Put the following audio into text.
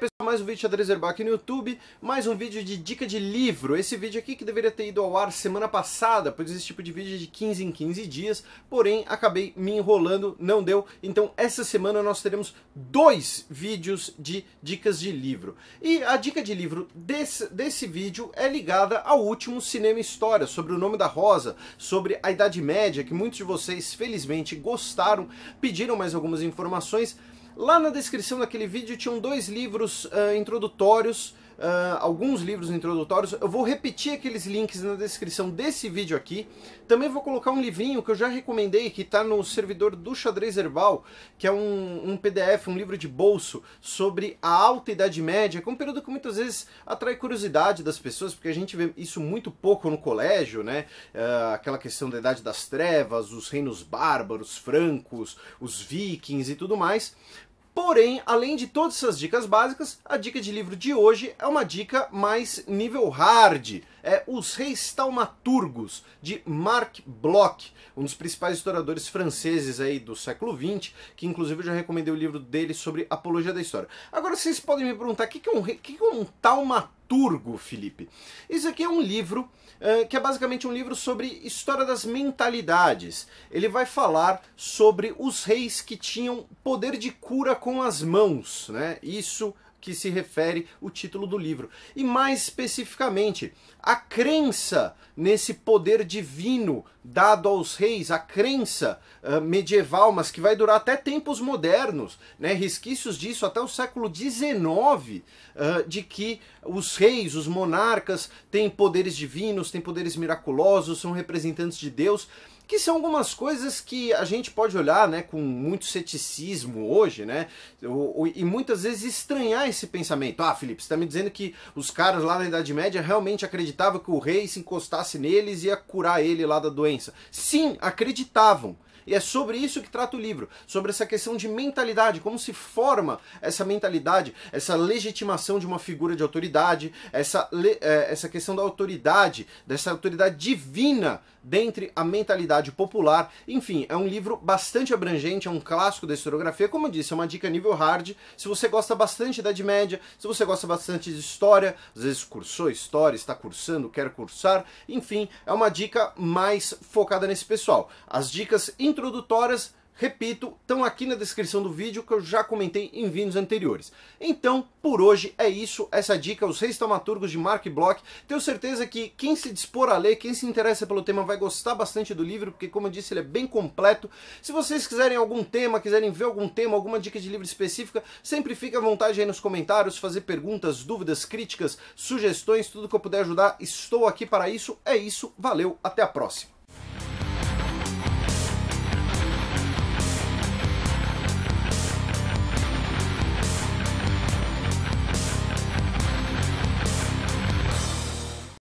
Pessoal, mais um vídeo de aqui no YouTube, mais um vídeo de dica de livro. Esse vídeo aqui que deveria ter ido ao ar semana passada, pois esse tipo de vídeo é de 15 em 15 dias, porém acabei me enrolando, não deu. Então essa semana nós teremos dois vídeos de dicas de livro. E a dica de livro desse, desse vídeo é ligada ao último Cinema História, sobre o nome da Rosa, sobre a Idade Média, que muitos de vocês felizmente gostaram, pediram mais algumas informações. Lá na descrição daquele vídeo tinham dois livros uh, introdutórios uh, alguns livros introdutórios. Eu vou repetir aqueles links na descrição desse vídeo aqui. Também vou colocar um livrinho que eu já recomendei, que está no servidor do Xadrez Herbal, que é um, um, PDF, um livro de bolso, sobre a Alta Idade Média, que é um período que muitas vezes atrai curiosidade das pessoas, porque a gente vê isso muito pouco no colégio, né? Uh, aquela questão da Idade das Trevas, os reinos bárbaros, francos, os vikings e tudo mais. Porém, além de todas essas dicas básicas, a dica de livro de hoje é uma dica mais nível hard, é Os Reis Taumaturgos, de Marc Bloch, um dos principais historiadores franceses aí do século XX, que inclusive eu já recomendei o livro dele sobre Apologia da História. Agora vocês podem me perguntar, o que, que, é um, que, que é um taumaturgo, Felipe? Isso aqui é um livro eh, que é basicamente um livro sobre história das mentalidades. Ele vai falar sobre os reis que tinham poder de cura com as mãos, né? Isso que se refere o título do livro. E mais especificamente, a crença nesse poder divino dado aos reis, a crença uh, medieval, mas que vai durar até tempos modernos, né? resquícios disso até o século XIX, uh, ah, de que os reis, os monarcas, têm poderes divinos, têm poderes miraculosos, são representantes de Deus, que são algumas coisas que a gente pode olhar né, com muito ceticismo hoje, né? E muitas vezes estranhar esse pensamento. Ah, Felipe, você está me dizendo que os caras lá na Idade Média realmente acreditavam que o rei se encostasse neles e ia curar ele lá da doença Sim, acreditavam e é sobre isso que trata o livro, sobre essa questão de mentalidade, como se forma essa mentalidade, essa legitimação de uma figura de autoridade, essa, é, essa questão da autoridade, dessa autoridade divina dentre a mentalidade popular. Enfim, é um livro bastante abrangente, é um clássico da historiografia. Como eu disse, é uma dica nível hard. Se você gosta bastante da Idade Média, se você gosta bastante de história, às vezes cursou história, está cursando, quer cursar, enfim, é uma dica mais focada nesse pessoal. As dicas, introdutórias, repito, estão aqui na descrição do vídeo que eu já comentei em vídeos anteriores. Então, por hoje é isso, essa dica, os Reis Taumaturgos de Mark Bloch. Tenho certeza que quem se dispor a ler, quem se interessa pelo tema, vai gostar bastante do livro, porque como eu disse, ele é bem completo. Se vocês quiserem algum tema, quiserem ver algum tema, alguma dica de livro específica, sempre fique à vontade aí nos comentários, fazer perguntas, dúvidas, críticas, sugestões, tudo que eu puder ajudar, estou aqui para isso. É isso, valeu, até a próxima.